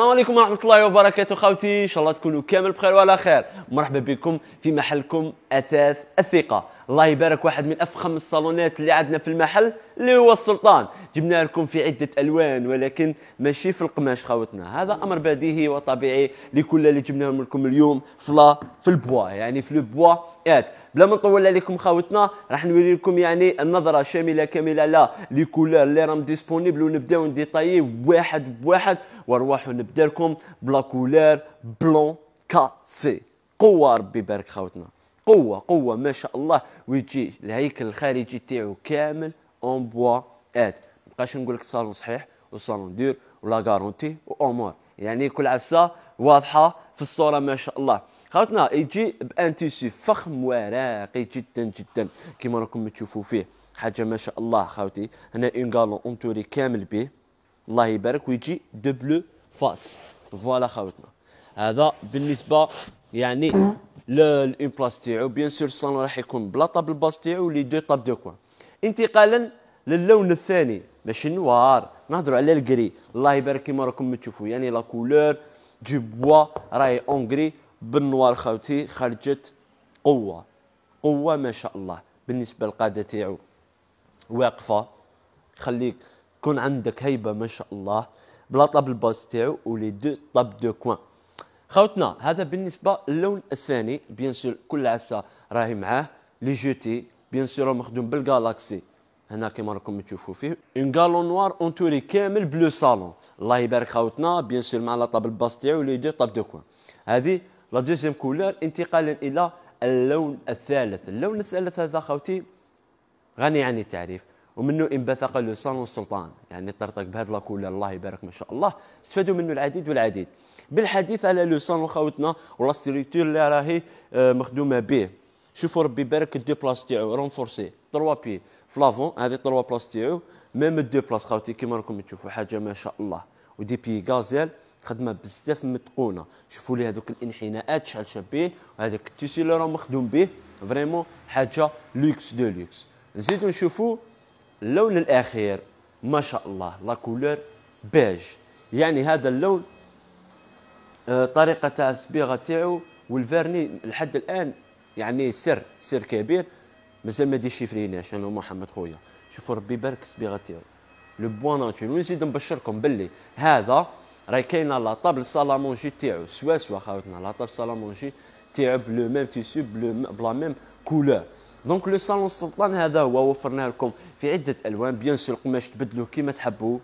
السلام عليكم ورحمه الله وبركاته خاوتي ان شاء الله تكونوا كامل بخير وعلى خير مرحبا بكم في محلكم اثاث الثقه الله يبارك واحد من افخم الصالونات اللي عندنا في المحل اللي هو السلطان جبنا لكم في عده الوان ولكن ماشي في القماش خاوتنا هذا امر بديهي وطبيعي لكل اللي جبناهم لكم اليوم في في البوا يعني في البوا ات بلا ما نطول عليكم خاوتنا راح نوري لكم يعني النظره شامله كامله لا لي كولور اللي راهم ديسبونيبل ونبداو نديطايي واحد بواحد ونروحوا نبدا لكم بلا كولور بلون كاسي قوه ربي يبارك خاوتنا قوه قوه ما شاء الله ويجي الهيكل الخارجي تاعو كامل اون بوا اد مابقاش نقول لك صالون صحيح وصالون دير ولا غارونتي وامور يعني كل عفسه واضحه في الصوره ما شاء الله خاوتنا يجي بان تيسي فخم وراقي جدا جدا كما راكم تشوفوا فيه حاجه ما شاء الله خاوتي هنا اون غالون اونتوري كامل به الله يبارك ويجي دو بلو فاس فوالا خاوتنا هذا بالنسبه يعني بلاص تاعو بيان سور الصالون راح يكون بلا طابل باس تاعو لي دو طاب دو كوان انتقالا للون الثاني ماشي نوار نهضروا على الكري الله يبارك كيما راكم تشوفوا يعني لا كولور دو بوا راهي اونغري بالنوار خاوتي خرجت قوه قوه ما شاء الله بالنسبه للقاده تاعو واقفه خليك تكون عندك هيبه ما شاء الله بلا طاب الباس تاعو ولي دو طاب دو كوان خوتنا هذا بالنسبه للون الثاني بيان سور كل عسى راهي معاه لي جوتي بيان سور مخدوم بالجالاكسي هنا كما راكم تشوفوا فيه اون غالو نوار اونتوري كامل بلو صالون الله يبارك خوتنا بيان سور مع لا طاب باس تاعو لي دو طاب دو كوان هذه لا دوزيام كولور انتقالا الى اللون الثالث اللون الثالث هذا خوتي غني عن التعريف ومنه انبثق لسان والسلطان يعني طرطق بهذا لاكول الله يبارك ما شاء الله استفادوا منه العديد والعديد بالحديث على لسان وخاوتنا ولا ستريكتور اللي راهي آه، مخدومه به شوفوا ربي يبارك الدو بلاص تاعو رونفورسي تروا بي فلافون هذه تروا بلاص تاعو ميم الدو بلاص خاوتي كيما راكم تشوفوا حاجه ما شاء الله ودي بي غازيل خدمه بزاف متقونه شوفوا لي هذوك الانحناءات شحال شابين وهذاك التيسي اللي راه مخدوم به فريمون حاجه لوكس دو لوكس نزيدو نشوفوا اللون الاخير ما شاء الله لا كولور بيج يعني هذا اللون آه، طريقه تاع الصبيغه تاعو والفيرني لحد الان يعني سر سر كبير مازال ما ديشيفريناش انا ومحمد خويا شوفوا ربي يبارك الصبيغه تاعو لو بوان ناتشور ونزيد نبشركم باللي هذا راه كاين لا طابل سالامونجي تاعو سوا سوا خاوتنا لا طابل سالامونجي تاعو بلو ميم تيسو بلو بلا ميم كولور دونك لو صالون سلطان هذا هو وفرنا لكم في عده الوان بيان سور القماش تبدلوه كيما تحبوا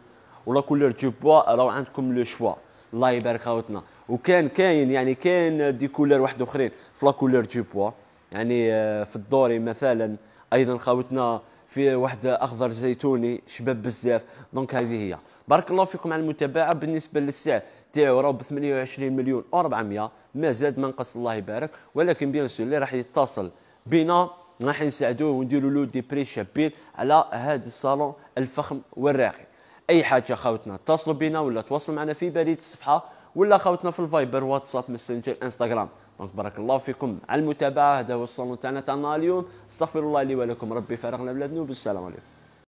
ولا كولور دو بوا راهو عندكم لو شوا الله يبارك خاوتنا وكان كاين يعني كاين دي كولور واحد اخرين في لا كولور دو بوا يعني آه، في الدوري مثلا ايضا خاوتنا في واحد اخضر زيتوني شباب بزاف دونك هذه هي بارك الله فيكم على المتابعه بالنسبه للسعر تاعو راهو ب 28 مليون و400 ما زاد ما نقص الله يبارك ولكن بيان سور اللي راح يتصل بنا راح نساعدوه ونديروا له دي بري شابيل على هذا الصالون الفخم والراقي اي حاجه خاوتنا اتصلوا بنا ولا تواصلوا معنا في بريد الصفحه ولا خاوتنا في الفايبر واتساب ماسنجر انستغرام دونك بارك الله فيكم على المتابعه هذا هو الصالون تاعنا تاعنا اليوم استغفر الله لي ولكم ربي فارغنا بلا ذنوب والسلام عليكم